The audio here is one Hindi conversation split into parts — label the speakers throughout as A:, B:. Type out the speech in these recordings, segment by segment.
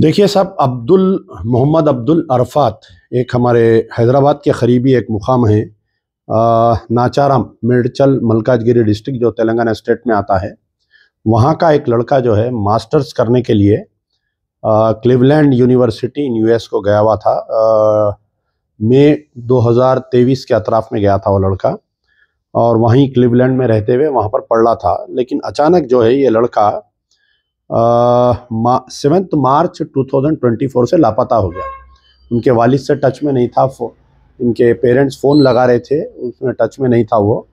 A: देखिए साहब अब्दुल मोहम्मद अब्दुल अरफात एक हमारे हैदराबाद के करीबी एक मुकाम है नाचाराम मेडचल मलकाजगिरी डिस्ट्रिक्ट जो तेलंगाना स्टेट में आता है वहाँ का एक लड़का जो है मास्टर्स करने के लिए क्लिवलैंड यूनिवर्सिटी इन यूएस को गया हुआ था मई 2023 के अतराफ में गया था वो लड़का और वहीं क्लिवलैंड में रहते हुए वहाँ पर पढ़ रहा था लेकिन अचानक जो है ये लड़का सेवेंथ मार्च 2024 से लापता हो गया उनके वालिद से टच में नहीं था इनके पेरेंट्स फ़ोन लगा रहे थे उसमें टच में नहीं था वो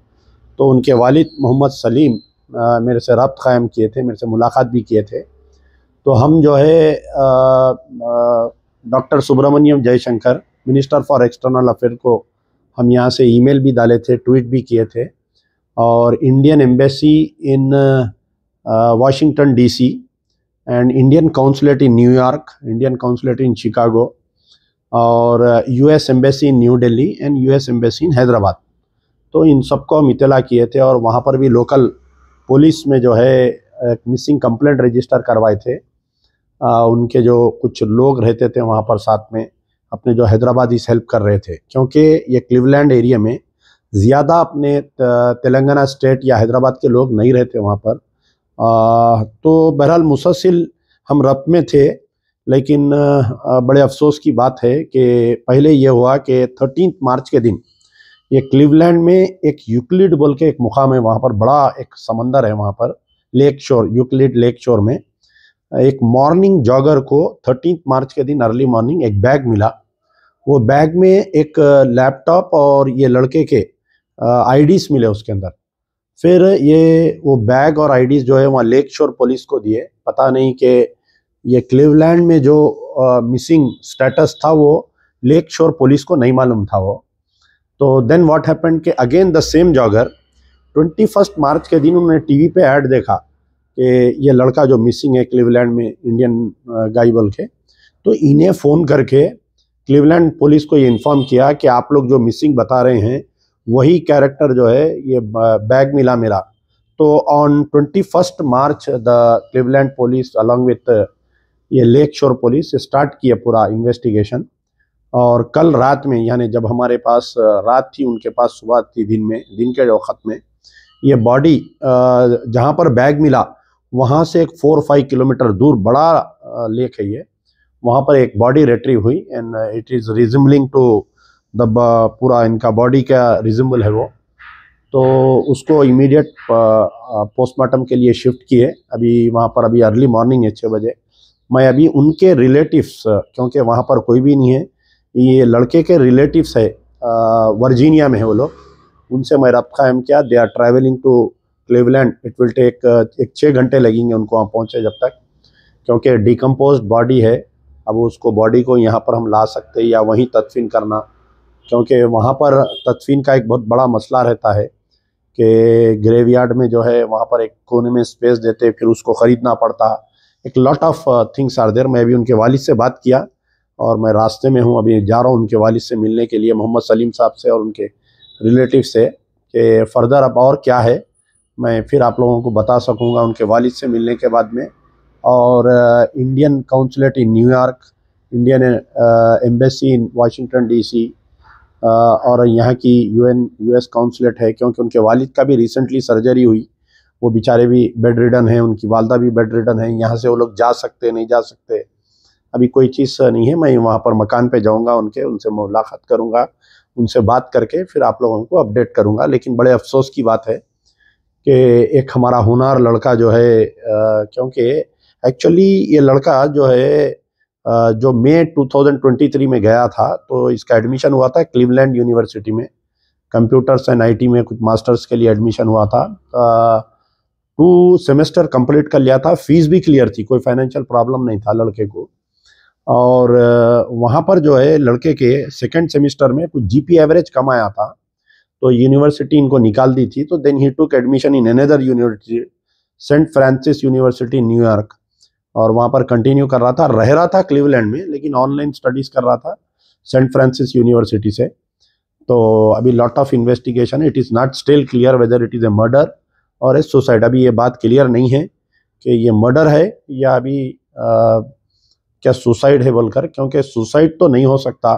A: तो उनके वालिद मोहम्मद सलीम आ, मेरे से रब्त क़ायम किए थे मेरे से मुलाकात भी किए थे तो हम जो है doctor Subrahmanyam Jaishankar minister for external affair को हम यहाँ से ईमेल भी डाले थे ट्वीट भी किए थे और Indian embassy in Washington DC and Indian consulate in New York Indian consulate in Chicago और US embassy in New Delhi and US embassy in Hyderabad तो इन सबको हम इतला किए थे और वहाँ पर भी लोकल पुलिस में जो है मिसिंग कंप्लेंट रजिस्टर करवाए थे आ, uh, उनके जो कुछ लोग रहते थे वहाँ पर साथ में अपने जो हैदराबाद इस हेल्प कर रहे थे क्योंकि ये क्लिवलैंड एरिया में ज़्यादा अपने uh, तेलंगाना स्टेट या हैदराबाद के लोग नहीं रहते वहाँ पर तो बहरहाल मुसलसिल हम रब में थे लेकिन बड़े अफसोस की बात है कि पहले यह हुआ कि थर्टीन मार्च के दिन ये क्लीवलैंड में एक यूक्लिड बोल के एक मुकाम है वहाँ पर बड़ा एक समंदर है वहाँ पर लेक शोर यूक्लिड लेक शोर में एक मॉर्निंग जॉगर को थर्टीन मार्च के दिन अर्ली मॉर्निंग एक बैग मिला वो बैग में एक लैपटॉप और ये लड़के के आईडीस मिले उसके अंदर फिर ये वो बैग और आईडीज जो है वहाँ लेक शोर पुलिस को दिए पता नहीं कि ये क्लीवलैंड में जो आ, मिसिंग स्टेटस था वो लेक शोर पुलिस को नहीं मालूम था वो तो देन व्हाट हैपेंड के again the same jogger twenty first March के दिन उन्होंने टीवी पे ऐड देखा कि ये लड़का जो मिसिंग है क्लीवलैंड में इंडियन गाइबल के तो इन्हें फ़ोन करके क्लीवलैंड पुलिस को ये इन्फॉर्म किया कि आप लोग जो मिसिंग बता रहे हैं वही कैरेक्टर जो है ये बैग मिला मेरा तो on twenty first March the Cleveland police along with ये लेक शोर पुलिस स्टार्ट किया पूरा इन्वेस्टिगेशन और कल रात में यानी जब हमारे पास रात थी उनके पास सुबह थी दिन में दिन के वक्त में ये बॉडी जहाँ पर बैग मिला वहाँ से एक फोर फाइव किलोमीटर दूर बड़ा लेक है ये वहाँ पर एक बॉडी रेट्री हुई and it is resembling to दबा पूरा इनका बॉडी का रिजम्बल है वो तो उसको इमीडिएट पोस्टमार्टम के लिए शिफ्ट किए अभी वहाँ पर अभी अर्ली मॉर्निंग है छः बजे मैं अभी उनके रिलेटिव्स क्योंकि वहाँ पर कोई भी नहीं है ये लड़के के रिलेटिव्स है वर्जीनिया में है वो लोग उनसे मैं रब कायम किया they are travelling to Cleveland it will take एक छः घंटे लगेंगे उनको वहाँ पहुँचे जब तक क्योंकि डिकम्पोज बॉडी है अब उसको बॉडी को यहाँ पर हम ला सकते हैं या वहीं तदफिन करना क्योंकि वहाँ पर तदफीन का एक बहुत बड़ा मसला रहता है कि ग्रेवयार्ड में जो है वहाँ पर एक कोने में स्पेस देते फिर उसको ख़रीदना पड़ता एक lot of things are there मैं अभी उनके वालिद से बात किया और मैं रास्ते में हूँ अभी जा रहा हूँ उनके वालिद से मिलने के लिए मोहम्मद सलीम साहब से और उनके रिलेटिव से कि फ़र्दर अब और क्या है मैं फिर आप लोगों को बता सकूँगा उनके वालिद से मिलने के बाद में और Indian consulate in New York Indian embassy in Washington DC और यहाँ की यूएन यूएस काउंसलेट है क्योंकि उनके वालिद का भी रिसेंटली सर्जरी हुई वो बेचारे भी बेड रिडन हैं उनकी वालदा भी बेड रिडन है यहाँ से वो लोग जा सकते नहीं जा सकते अभी कोई चीज़ नहीं है मैं वहाँ पर मकान पर जाऊँगा उनके उनसे मुलाकात करूँगा उनसे बात करके फिर आप लोगों को अपडेट करूँगा लेकिन बड़े अफसोस की बात है कि एक हमारा हुनार लड़का जो है आ, क्योंकि एक्चुअली ये लड़का जो है जो मे 2023 में गया था तो इसका एडमिशन हुआ था क्लीवलैंड यूनिवर्सिटी में कंप्यूटर्स एंड आईटी में कुछ मास्टर्स के लिए एडमिशन हुआ था टू सेमेस्टर कंप्लीट कर लिया था फीस भी क्लियर थी कोई फाइनेंशियल प्रॉब्लम नहीं था लड़के को और वहाँ पर जो है लड़के के सेकेंड सेमिस्टर में कुछ जी एवरेज कम आया था तो यूनिवर्सिटी इनको निकाल दी थी तो then he took admission in another university saint Francis university न्यूयॉर्क और वहाँ पर कंटिन्यू कर रहा था रह रहा था क्लीवलैंड में लेकिन ऑनलाइन स्टडीज़ कर रहा था सेंट फ्रांसिस यूनिवर्सिटी से तो अभी lot of investigation it is not still clear whether it is a murder और ए सुसाइड अभी ये बात क्लियर नहीं है कि ये मर्डर है या अभी आ, क्या सुसाइड है बोलकर क्योंकि सुसाइड तो नहीं हो सकता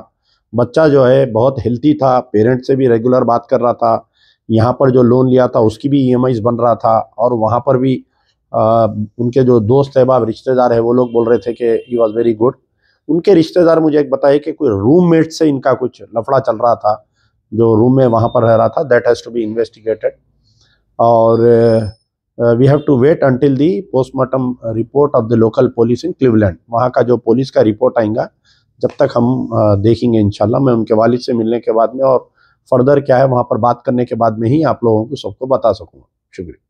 A: बच्चा जो है बहुत हेल्थी था पेरेंट्स से भी रेगुलर बात कर रहा था यहाँ पर जो लोन लिया था उसकी भी ई e बन रहा था और वहाँ पर भी आ, उनके जो दोस्त अहबाब रिश्तेदार है वो लोग बोल रहे थे कि ई वॉज़ वेरी गुड उनके रिश्तेदार मुझे एक बताए कि कोई रूममेट से इनका कुछ लफड़ा चल रहा था जो रूम में वहाँ पर रह रहा था that has to be investigated और we have to wait until the postmortem report of the local police in Cleveland वहाँ का जो पुलिस का रिपोर्ट आएगा जब तक हम देखेंगे इनशाला मैं उनके वालिद से मिलने के बाद में और फर्दर क्या है वहाँ पर बात करने के बाद में ही आप लोगों को सबको बता सकूँगा शुक्रिया